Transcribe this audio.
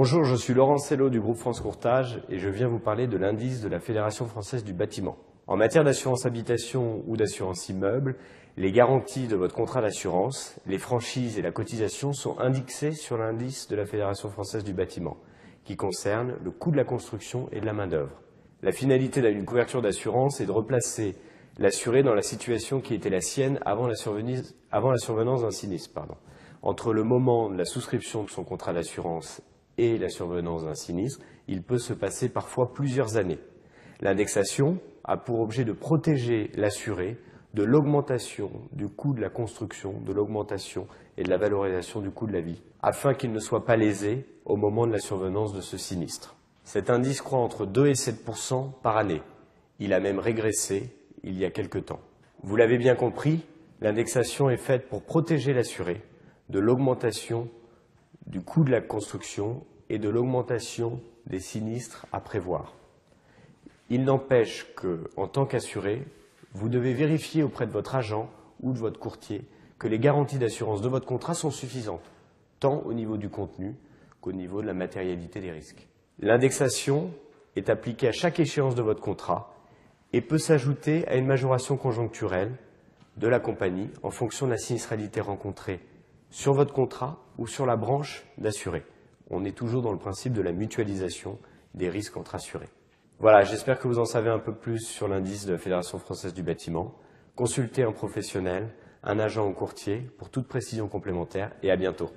Bonjour, je suis Laurent Cello du groupe France Courtage et je viens vous parler de l'indice de la Fédération française du bâtiment. En matière d'assurance habitation ou d'assurance immeuble, les garanties de votre contrat d'assurance, les franchises et la cotisation sont indexées sur l'indice de la Fédération française du bâtiment, qui concerne le coût de la construction et de la main-d'œuvre. La finalité d'une couverture d'assurance est de replacer l'assuré dans la situation qui était la sienne avant la, survenance d'un sinistre. Entre le moment de la souscription de son contrat d'assurance et la survenance d'un sinistre, il peut se passer parfois plusieurs années. L'indexation a pour objet de protéger l'assuré de l'augmentation du coût de la construction, de l'augmentation et de la valorisation du coût de la vie, afin qu'il ne soit pas lésé au moment de la survenance de ce sinistre. Cet indice croît entre 2 et 7 par année. Il a même régressé il y a quelque temps. Vous l'avez bien compris, l'indexation est faite pour protéger l'assuré de l'augmentation du coût de la construction et de l'augmentation des sinistres à prévoir. Il n'empêche que, en tant qu'assuré, vous devez vérifier auprès de votre agent ou de votre courtier que les garanties d'assurance de votre contrat sont suffisantes, tant au niveau du contenu qu'au niveau de la matérialité des risques. L'indexation est appliquée à chaque échéance de votre contrat et peut s'ajouter à une majoration conjoncturelle de la compagnie en fonction de la sinistralité rencontrée sur votre contrat ou sur la branche d'assuré. On est toujours dans le principe de la mutualisation des risques entre assurés. Voilà, j'espère que vous en savez un peu plus sur l'indice de la Fédération française du bâtiment. Consultez un professionnel, un agent ou courtier pour toute précision complémentaire et à bientôt.